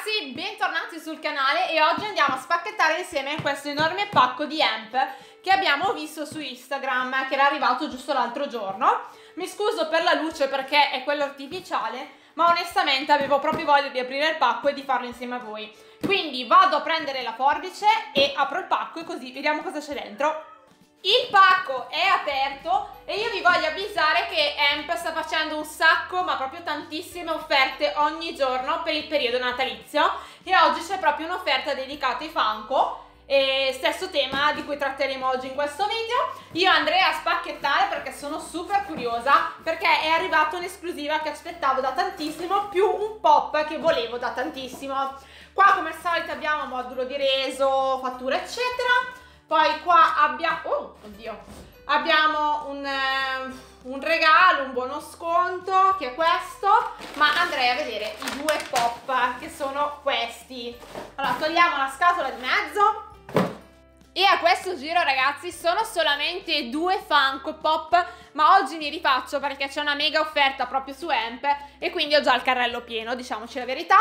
ragazzi, bentornati sul canale e oggi andiamo a spacchettare insieme questo enorme pacco di hemp che abbiamo visto su Instagram che era arrivato giusto l'altro giorno. Mi scuso per la luce perché è quello artificiale, ma onestamente avevo proprio voglia di aprire il pacco e di farlo insieme a voi. Quindi vado a prendere la forbice e apro il pacco e così vediamo cosa c'è dentro. Il pacco è aperto e io vi voglio avvisare che Amp sta facendo un sacco, ma proprio tantissime offerte ogni giorno per il periodo natalizio e oggi c'è proprio un'offerta dedicata ai Funko e stesso tema di cui tratteremo oggi in questo video. Io andrei a spacchettare perché sono super curiosa perché è arrivata un'esclusiva che aspettavo da tantissimo più un pop che volevo da tantissimo. Qua come al solito abbiamo modulo di reso, fattura eccetera poi qua abbiamo... Oh, oddio! Abbiamo un, eh, un, regalo, un buono sconto, che è questo, ma andrei a vedere i due pop, che sono questi. Allora, togliamo la scatola di mezzo. E a questo giro ragazzi sono solamente due Funko Pop ma oggi mi rifaccio perché c'è una mega offerta proprio su Amp e quindi ho già il carrello pieno diciamoci la verità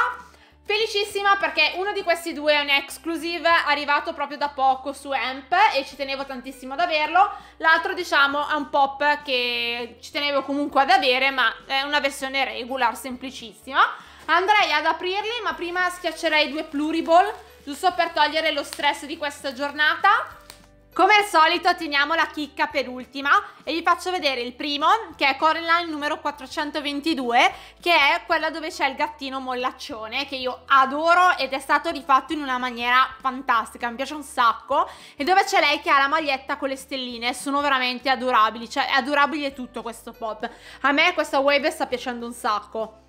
Felicissima perché uno di questi due è un exclusive arrivato proprio da poco su Amp e ci tenevo tantissimo ad averlo. L'altro diciamo è un pop che ci tenevo comunque ad avere ma è una versione regular semplicissima. Andrei ad aprirli ma prima schiaccerei due pluriball giusto per togliere lo stress di questa giornata. Come al solito teniamo la chicca per ultima e vi faccio vedere il primo che è Coraline numero 422 che è quella dove c'è il gattino mollaccione che io adoro ed è stato rifatto in una maniera fantastica, mi piace un sacco e dove c'è lei che ha la maglietta con le stelline, sono veramente adorabili, cioè è adorabile tutto questo pop. A me questa wave sta piacendo un sacco.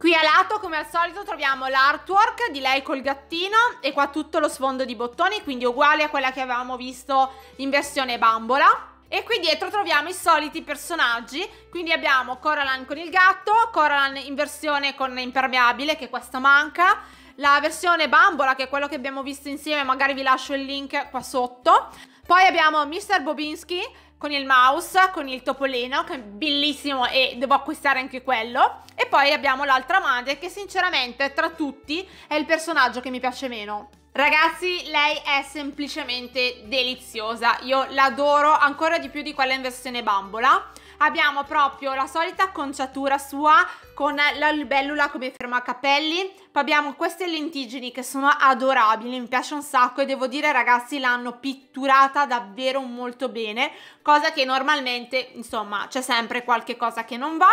Qui a lato come al solito troviamo l'artwork di lei col gattino e qua tutto lo sfondo di bottoni quindi uguale a quella che avevamo visto in versione bambola. E qui dietro troviamo i soliti personaggi, quindi abbiamo Coraline con il gatto, Coraline in versione con impermeabile che questa manca, la versione bambola che è quello che abbiamo visto insieme, magari vi lascio il link qua sotto. Poi abbiamo Mr. Bobinski con il mouse, con il topolino, che è bellissimo e devo acquistare anche quello. E poi abbiamo l'altra madre che sinceramente tra tutti è il personaggio che mi piace meno. Ragazzi, lei è semplicemente deliziosa, io l'adoro ancora di più di quella in versione bambola. Abbiamo proprio la solita acconciatura sua con la libellula come fermacapelli, poi abbiamo queste lentiggini che sono adorabili, mi piace un sacco e devo dire ragazzi l'hanno pitturata davvero molto bene, cosa che normalmente insomma c'è sempre qualche cosa che non va.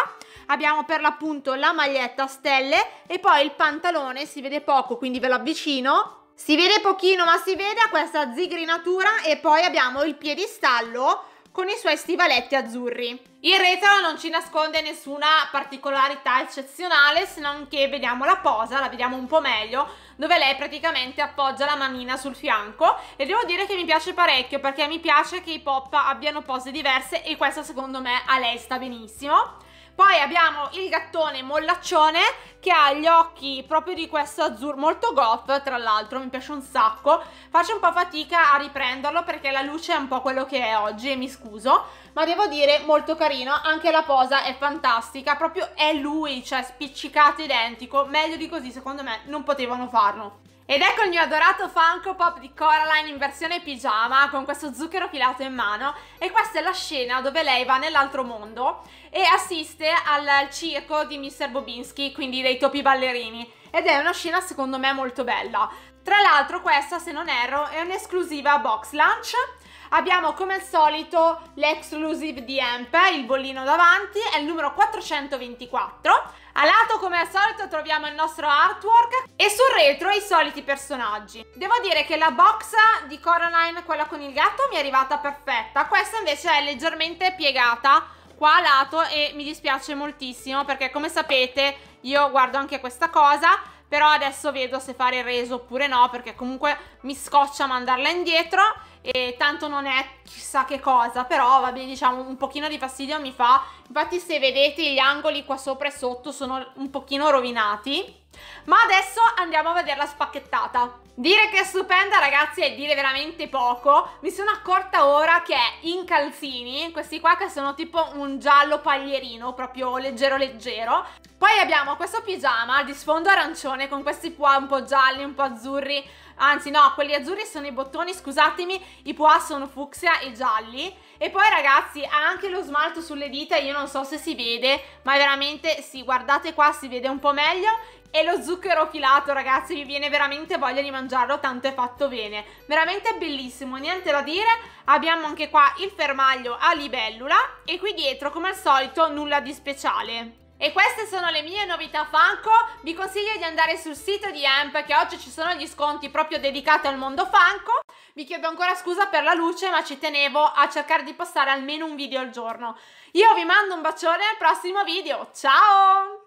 Abbiamo per l'appunto la maglietta a stelle e poi il pantalone, si vede poco quindi ve lo avvicino, si vede pochino ma si vede a questa zigrinatura e poi abbiamo il piedistallo con i suoi stivaletti azzurri. Il retro non ci nasconde nessuna particolarità eccezionale se non che vediamo la posa, la vediamo un po' meglio, dove lei praticamente appoggia la manina sul fianco e devo dire che mi piace parecchio perché mi piace che i pop abbiano pose diverse e questa secondo me a lei sta benissimo. Poi abbiamo il gattone mollaccione che ha gli occhi proprio di questo azzurro, molto goth tra l'altro, mi piace un sacco. Faccio un po' fatica a riprenderlo perché la luce è un po' quello che è oggi e mi scuso, ma devo dire molto carino, anche la posa è fantastica, proprio è lui, cioè spiccicato identico, meglio di così secondo me non potevano farlo. Ed ecco il mio adorato Funko Pop di Coraline in versione pigiama con questo zucchero filato in mano e questa è la scena dove lei va nell'altro mondo e assiste al circo di Mr. Bobinski, quindi dei topi ballerini ed è una scena secondo me molto bella. Tra l'altro questa, se non erro, è un'esclusiva box lunch Abbiamo come al solito l'exclusive di Amp, il bollino davanti, è il numero 424 a lato come al solito troviamo il nostro artwork e sul retro i soliti personaggi. Devo dire che la box di Coraline, quella con il gatto, mi è arrivata perfetta. Questa invece è leggermente piegata qua a lato e mi dispiace moltissimo perché come sapete io guardo anche questa cosa però adesso vedo se fare il reso oppure no perché comunque mi scoccia mandarla indietro e tanto non è chissà che cosa, però vabbè diciamo un pochino di fastidio mi fa, infatti se vedete gli angoli qua sopra e sotto sono un pochino rovinati ma adesso andiamo a vederla spacchettata. Dire che è stupenda ragazzi è dire veramente poco, mi sono accorta ora che è in calzini, questi qua che sono tipo un giallo paglierino, proprio leggero leggero. Poi abbiamo questo pigiama di sfondo arancione con questi qua un po' gialli, un po' azzurri, anzi no, quelli azzurri sono i bottoni, scusatemi, i pois sono fucsia e gialli. E poi ragazzi ha anche lo smalto sulle dita, io non so se si vede, ma veramente sì, guardate qua si vede un po' meglio e lo zucchero filato ragazzi mi viene veramente voglia di mangiarlo tanto è fatto bene veramente bellissimo niente da dire abbiamo anche qua il fermaglio a libellula e qui dietro come al solito nulla di speciale e queste sono le mie novità Funko, vi consiglio di andare sul sito di Amp che oggi ci sono gli sconti proprio dedicati al mondo Funko. Vi chiedo ancora scusa per la luce ma ci tenevo a cercare di passare almeno un video al giorno. Io vi mando un bacione al prossimo video, ciao!